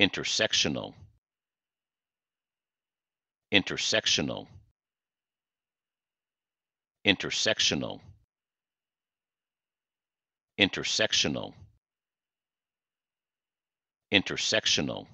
intersectional intersectional intersectional intersectional intersectional